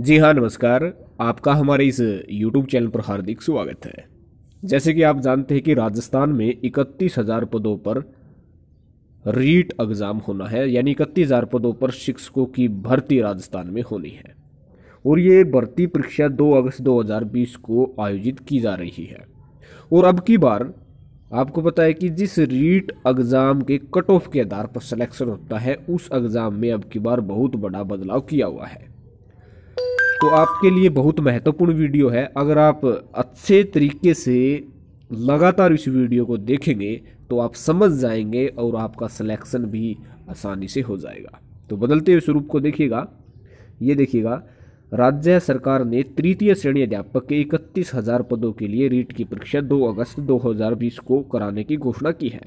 जी हाँ नमस्कार आपका हमारे इस यूट्यूब चैनल पर हार्दिक स्वागत है जैसे कि आप जानते हैं कि राजस्थान में इकतीस हज़ार पदों पर रीट एग्ज़ाम होना है यानी इकतीस हज़ार पदों पर शिक्षकों की भर्ती राजस्थान में होनी है और ये भर्ती परीक्षा 2 अगस्त 2020 को आयोजित की जा रही है और अब की बार आपको पता है कि जिस रीट एग्ज़ाम के कट ऑफ के आधार पर सिलेक्शन होता है उस एग्ज़ाम में अब की बार बहुत बड़ा बदलाव किया हुआ है तो आपके लिए बहुत महत्वपूर्ण वीडियो है अगर आप अच्छे तरीके से लगातार इस वीडियो को देखेंगे तो आप समझ जाएंगे और आपका सिलेक्शन भी आसानी से हो जाएगा तो बदलते हुए स्वरूप को देखिएगा ये देखिएगा राज्य सरकार ने तृतीय श्रेणी अध्यापक के इकतीस हजार पदों के लिए रीट की परीक्षा 2 अगस्त 2020 को कराने की घोषणा की है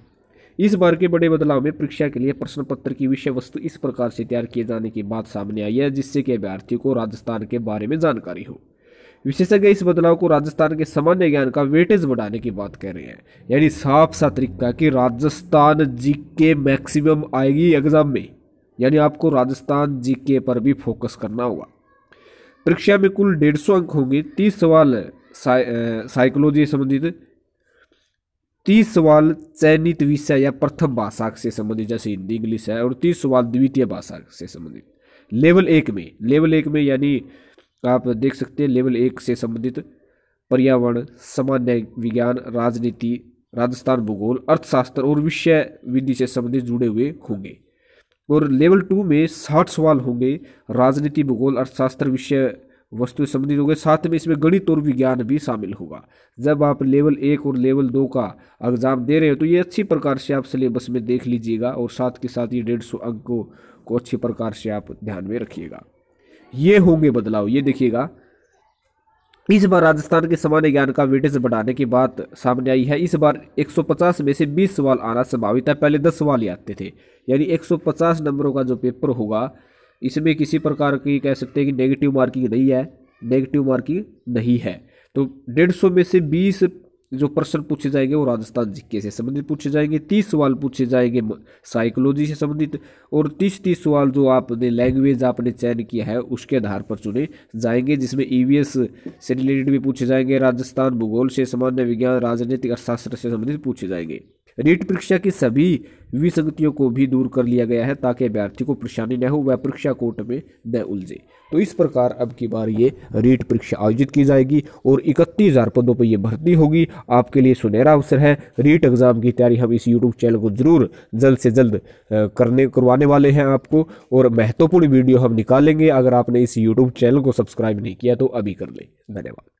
इस बार के बड़े बदलाव में परीक्षा के लिए प्रश्न पत्र की विषय वस्तु इस प्रकार से तैयार किए जाने की बात सामने आई है जिससे कि अभ्यार्थियों को राजस्थान के बारे में जानकारी हो विशेषज्ञ इस बदलाव को राजस्थान के सामान्य ज्ञान का वेटेज बढ़ाने की बात कर रहे हैं यानी साफ सा तरीका कि राजस्थान जी के मैक्सिमम आएगी एग्जाम में यानी आपको राजस्थान जी के पर भी फोकस करना होगा परीक्षा में कुल डेढ़ सौ अंक होंगे तीस सवाल साइकोलॉजी संबंधित तीस सवाल चयनित विषय या प्रथम भाषा से संबंधित जैसे हिंदी इंग्लिश है और तीस सवाल द्वितीय भाषा से संबंधित लेवल एक में लेवल एक में यानी आप देख सकते हैं लेवल एक से संबंधित पर्यावरण सामान्य विज्ञान राजनीति राजस्थान भूगोल अर्थशास्त्र और विषय विधि से संबंधित जुड़े हुए होंगे और लेवल टू में साठ सवाल होंगे राजनीति भूगोल अर्थशास्त्र विषय वस्तु संबंधित हो साथ में इसमें गणित और विज्ञान भी शामिल होगा जब आप लेवल एक और लेवल दो का एग्ज़ाम दे रहे हो तो ये अच्छी प्रकार से आप सिलेबस में देख लीजिएगा और साथ के साथ ये डेढ़ सौ अंकों को अच्छी प्रकार से आप ध्यान में रखिएगा ये होंगे बदलाव ये देखिएगा इस बार राजस्थान के सामान्य ज्ञान का वेटेज बढ़ाने की बात सामने आई है इस बार 150 में से 20 सवाल आना संभावित है पहले 10 सवाल ही आते थे यानी 150 नंबरों का जो पेपर होगा इसमें किसी प्रकार की कह सकते हैं कि नेगेटिव मार्किंग नहीं है नेगेटिव मार्किंग नहीं है तो डेढ़ सौ में से बीस जो प्रश्न पूछे जाएंगे वो राजस्थान जिक्के से संबंधित पूछे जाएंगे तीस सवाल पूछे जाएंगे साइकोलॉजी से संबंधित और तीस तीस सवाल जो आपने लैंग्वेज आपने चयन किया है उसके आधार पर चुने जाएंगे जिसमें ई e से रिलेटेड भी पूछे जाएंगे राजस्थान भूगोल से सामान्य विज्ञान राजनीतिक अर्थशास्त्र से संबंधित पूछे जाएंगे नीट परीक्षा की सभी विसंगतियों को भी दूर कर लिया गया है ताकि अभ्यर्थी को परेशानी न हो वह परीक्षा कोर्ट में न उलझे तो इस प्रकार अब की बार ये रीट परीक्षा आयोजित की जाएगी और इकतीस हज़ार पदों पर यह भर्ती होगी आपके लिए सुनहरा अवसर है रीट एग्ज़ाम की तैयारी हम इस यूट्यूब चैनल को ज़रूर जल्द से जल्द करने करवाने वाले हैं आपको और महत्वपूर्ण वीडियो हम निकालेंगे अगर आपने इस यूट्यूब चैनल को सब्सक्राइब नहीं किया तो अभी कर लें धन्यवाद